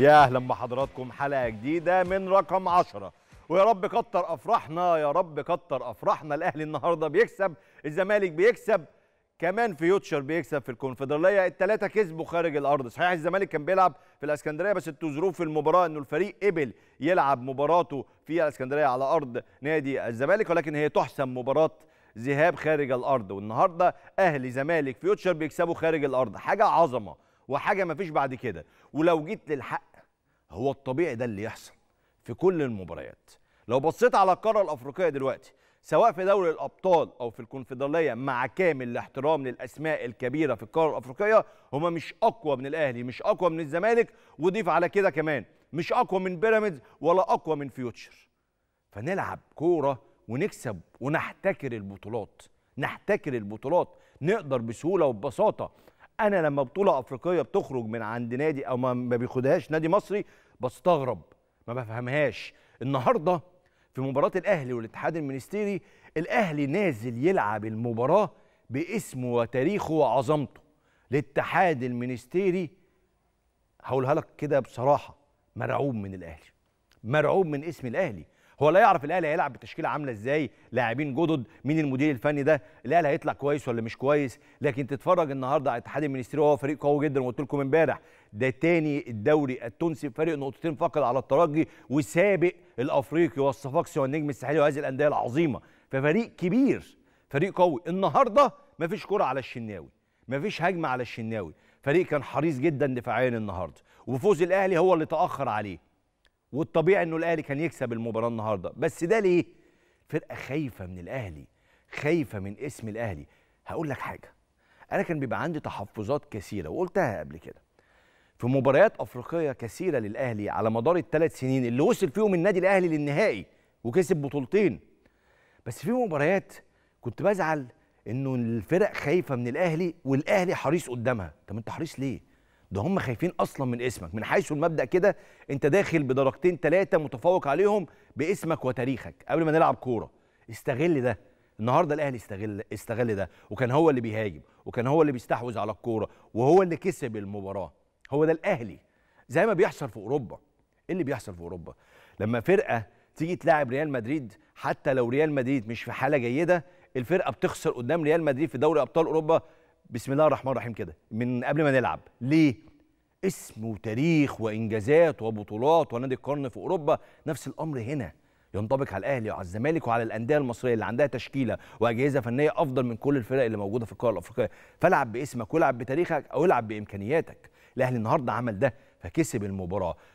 يا اهلا بحضراتكم حلقه جديده من رقم 10 ويا رب كتر افراحنا يا رب كتر افراحنا الاهلي النهارده بيكسب الزمالك بيكسب كمان فيوتشر بيكسب في الكونفدراليه الثلاثه كسبوا خارج الارض صحيح الزمالك كان بيلعب في الاسكندريه بس انتوا ظروف المباراه انه الفريق قبل يلعب مباراته في الاسكندريه على ارض نادي الزمالك ولكن هي تحسم مباراه ذهاب خارج الارض والنهارده اهلي زمالك فيوتشر بيكسبوا خارج الارض حاجه عظمه وحاجه ما فيش بعد كده ولو جيت للحق هو الطبيعي ده اللي يحصل في كل المباريات لو بصيت على القاره الافريقيه دلوقتي سواء في دوري الابطال او في الكونفدراليه مع كامل الاحترام للاسماء الكبيره في القاره الافريقيه هما مش اقوى من الاهلي مش اقوى من الزمالك وضيف على كده كمان مش اقوى من بيراميدز ولا اقوى من فيوتشر فنلعب كوره ونكسب ونحتكر البطولات نحتكر البطولات نقدر بسهوله وببساطه انا لما بطوله افريقيه بتخرج من عند نادي او ما بياخدهاش نادي مصري بستغرب ما بفهمهاش النهارده في مباراه الاهلي والاتحاد المنستيري الاهلي نازل يلعب المباراه باسمه وتاريخه وعظمته الاتحاد المنستيري هقولها لك كده بصراحه مرعوب من الاهلي مرعوب من اسم الاهلي هو لا يعرف الاهلي هيلعب بتشكيله عامله ازاي لاعبين جدد مين المدير الفني ده الاهلي هيطلع كويس ولا مش كويس لكن تتفرج النهارده على اتحاد المنستيري وهو فريق قوي جدا وقلت لكم امبارح ده تاني الدوري التونسي بفارق نقطتين فقط على الترجي وسابق الافريقي والصفاقسي والنجم الساحلي وهذه الانديه العظيمه ففريق كبير فريق قوي النهارده مفيش كره على الشناوي مفيش هجمه على الشناوي فريق كان حريص جدا دفاعيا النهارده وفوز الاهلي هو اللي تاخر عليه والطبيعي انه الاهلي كان يكسب المباراه النهارده بس ده ليه فرقه خايفه من الاهلي خايفه من اسم الاهلي هقول لك حاجه انا كان بيبقى عندي تحفظات كثيره وقلتها قبل كده في مباريات افريقيه كثيره للاهلي على مدار الثلاث سنين اللي وصل فيهم النادي الاهلي للنهائي وكسب بطولتين بس في مباريات كنت بزعل انه الفرق خايفه من الاهلي والاهلي حريص قدامها طب انت حريص ليه ده هم خايفين اصلا من اسمك من حيث المبدا كده انت داخل بدرجتين ثلاثه متفوق عليهم باسمك وتاريخك قبل ما نلعب كوره استغل ده النهارده الاهلي استغل استغل ده وكان هو اللي بيهاجم وكان هو اللي بيستحوذ على الكوره وهو اللي كسب المباراه هو ده الاهلي زي ما بيحصل في اوروبا ايه اللي بيحصل في اوروبا لما فرقه تيجي تلاعب ريال مدريد حتى لو ريال مدريد مش في حاله جيده الفرقه بتخسر قدام ريال مدريد في دوري ابطال اوروبا بسم الله الرحمن الرحيم كده من قبل ما نلعب ليه اسم وتاريخ وانجازات وبطولات ونادي القرن في اوروبا نفس الامر هنا ينطبق على الاهلي وعلى الزمالك وعلى الانديه المصريه اللي عندها تشكيله واجهزه فنيه افضل من كل الفرق اللي موجوده في القاره الافريقيه فالعب باسمك والعب بتاريخك او العب بامكانياتك الاهلي النهارده عمل ده فكسب المباراه